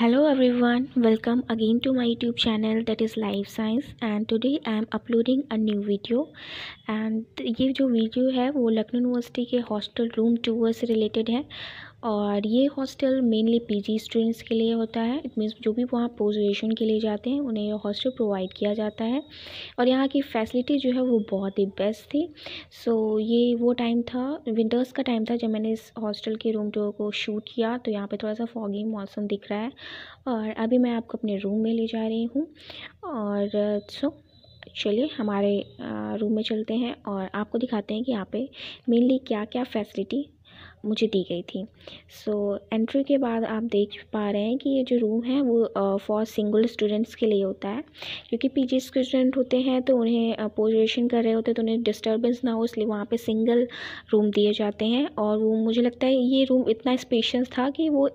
hello everyone welcome again to my YouTube channel that is life science and today I am uploading a new video एंड ये जो video है वो Lucknow university के hostel room से related है और ये हॉस्टल मेनली पीजी स्टूडेंट्स के लिए होता है इट मीन्स जो भी वहाँ पोजिशन के लिए जाते हैं उन्हें ये हॉस्टल प्रोवाइड किया जाता है और यहाँ की फैसिलिटी जो है वो बहुत ही बेस्ट थी सो so, ये वो टाइम था विंटर्स का टाइम था जब मैंने इस हॉस्टल के रूम टूर को शूट किया तो यहाँ पर थोड़ा सा फॉगी मौसम दिख रहा है और अभी मैं आपको अपने रूम में ले जा रही हूँ और सो चलिए हमारे रूम में चलते हैं और आपको दिखाते हैं कि यहाँ पे मेनली क्या क्या फैसिलिटी मुझे दी गई थी सो so, एंट्री के बाद आप देख पा रहे हैं कि ये जो रूम है वो फॉर सिंगल स्टूडेंट्स के लिए होता है क्योंकि पीजी स्टूडेंट होते हैं तो उन्हें पोजिशन कर रहे होते हैं तो उन्हें डिस्टर्बेंस ना हो इसलिए वहाँ पे सिंगल रूम दिए जाते हैं और वो मुझे लगता है ये रूम इतना स्पेशस था कि वो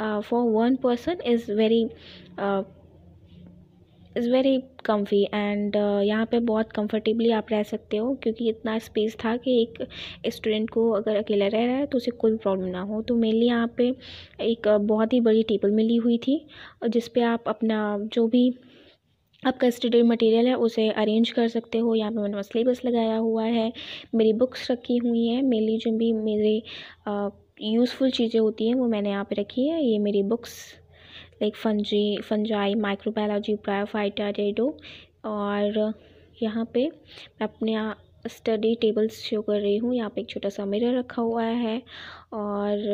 for one person is very is very comfy and यहाँ पे बहुत कंफर्टेबली आप रह सकते हो क्योंकि इतना स्पेस था कि एक स्टूडेंट को अगर अकेला रह रहा है तो उसे कोई प्रॉब्लम ना हो तो मेनली यहाँ पे एक uh, बहुत ही बड़ी टेबल मिली हुई थी uh, जिस पे आप अपना जो भी आपका स्टडी मटेरियल है उसे अरेंज कर सकते हो यहाँ पे मैंने सिलेबस लगाया हुआ है मेरी बुक्स रखी हुई हैं मेनली जो भी मेरे यूज़फुल uh, चीज़ें होती हैं वो मैंने यहाँ पे रखी है ये मेरी books like fungi fungi microbiology bryophyta रेडो और यहाँ पे अपने स्टडी टेबल्स शो कर रही हूँ यहाँ पे एक छोटा सा मिरर रखा हुआ है और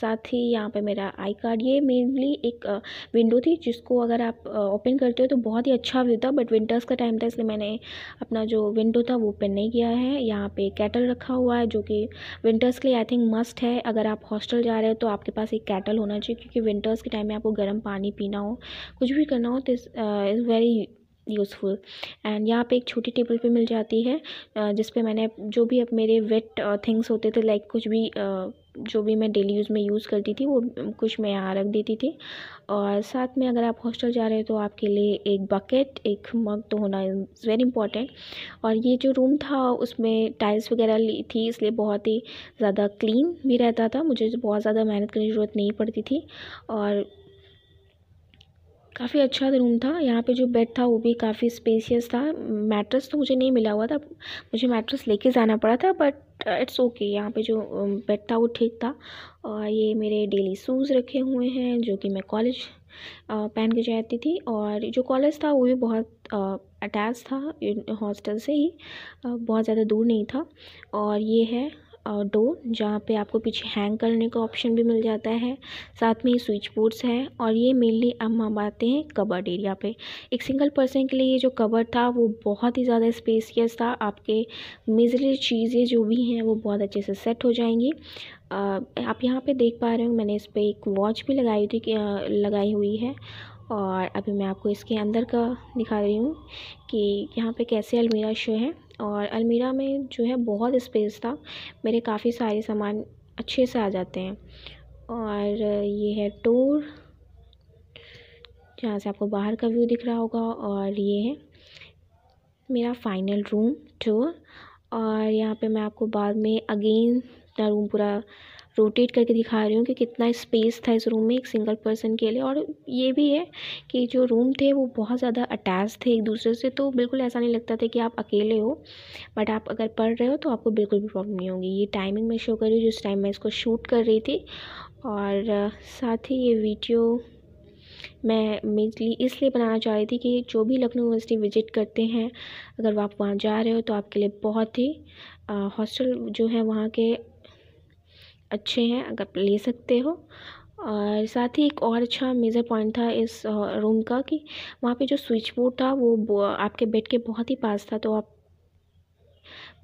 साथ ही यहाँ पे मेरा आई कार्ड ये मेनली एक विंडो थी जिसको अगर आप ओपन करते हो तो बहुत ही अच्छा व्यू था बट विंटर्स का टाइम था इसलिए मैंने अपना जो विंडो था वो ओपन नहीं किया है यहाँ पे कैटल रखा हुआ है जो कि विंटर्स के लिए आई थिंक मस्ट है अगर आप हॉस्टल जा रहे हो तो आपके पास एक कैटल होना चाहिए क्योंकि विंटर्स के टाइम में आपको गर्म पानी पीना हो कुछ भी करना हो तो इज़ वेरी यूज़फुल एंड यहाँ पे एक छोटी टेबल पे मिल जाती है जिस पे मैंने जो भी अब मेरे वेट थिंग्स होते थे लाइक कुछ भी जो भी मैं डेली यूज़ में यूज़ करती थी वो कुछ मैं यहाँ रख देती थी और साथ में अगर आप हॉस्टल जा रहे हो तो आपके लिए एक बकेट एक मग तो होना इज़ वेरी इंपॉर्टेंट और ये जो रूम था उसमें टाइल्स वगैरह ली थी इसलिए बहुत ही ज़्यादा क्लीन भी रहता था मुझे बहुत ज़्यादा मेहनत करने की ज़रूरत नहीं पड़ती थी और काफ़ी अच्छा रूम था यहाँ पे जो बेड था वो भी काफ़ी स्पेसियस था मैट्रेस तो मुझे नहीं मिला हुआ था मुझे मैट्रेस लेके जाना पड़ा था बट इट्स ओके यहाँ पे जो बेड um, था वो ठीक था और ये मेरे डेली शूज़ रखे हुए हैं जो कि मैं कॉलेज uh, पहन के जाती थी और जो कॉलेज था वो भी बहुत अटैच uh, था हॉस्टल से ही uh, बहुत ज़्यादा दूर नहीं था और ये है डोर जहाँ पे आपको पीछे हैंग करने का ऑप्शन भी मिल जाता है साथ में ये स्विच बोर्ड्स हैं और ये मेनली हम हम आते हैं कबर्ड एरिया पे एक सिंगल पर्सन के लिए ये जो कबर्ड था वो बहुत ही ज़्यादा स्पेसियस था आपके मेजरी चीज़ें जो भी हैं वो बहुत अच्छे से सेट हो जाएंगी आप यहाँ पे देख पा रहे हो मैंने इस पर एक वॉच भी लगाई थी लगाई हुई है और अभी मैं आपको इसके अंदर का दिखा रही हूँ कि यहाँ पे कैसे अलमीरा शो है और अलमीरा में जो है बहुत स्पेस था मेरे काफ़ी सारे सामान अच्छे से आ जाते हैं और ये है टूर जहाँ से आपको बाहर का व्यू दिख रहा होगा और ये है मेरा फाइनल रूम टूर और यहाँ पे मैं आपको बाद में अगेन अपना रूम पूरा रोटेट करके दिखा रही हूँ कि कितना स्पेस था इस रूम में एक सिंगल पर्सन के लिए और ये भी है कि जो रूम थे वो बहुत ज़्यादा अटैच थे एक दूसरे से तो बिल्कुल ऐसा नहीं लगता था कि आप अकेले हो बट आप अगर पढ़ रहे हो तो आपको बिल्कुल भी प्रॉब्लम नहीं होगी ये टाइमिंग मैं शो कर रही हूँ जिस टाइम मैं इसको शूट कर रही थी और साथ ही ये वीडियो मैं मेनली इसलिए बनाना चाह रही थी कि जो भी लखनऊ यूनिवर्सिटी विज़िट करते हैं अगर आप वहाँ जा रहे हो तो आपके लिए बहुत ही हॉस्टल जो है वहाँ के अच्छे हैं अगर आप ले सकते हो और साथ ही एक और अच्छा मेजर पॉइंट था इस रूम का कि वहाँ पे जो स्विच बोर्ड था वो आपके बेड के बहुत ही पास था तो आप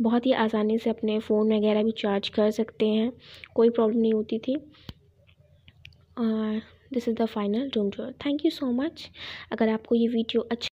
बहुत ही आसानी से अपने फ़ोन वगैरह भी चार्ज कर सकते हैं कोई प्रॉब्लम नहीं होती थी और this is the final room tour thank you so much अगर आपको ये वीडियो अच्छा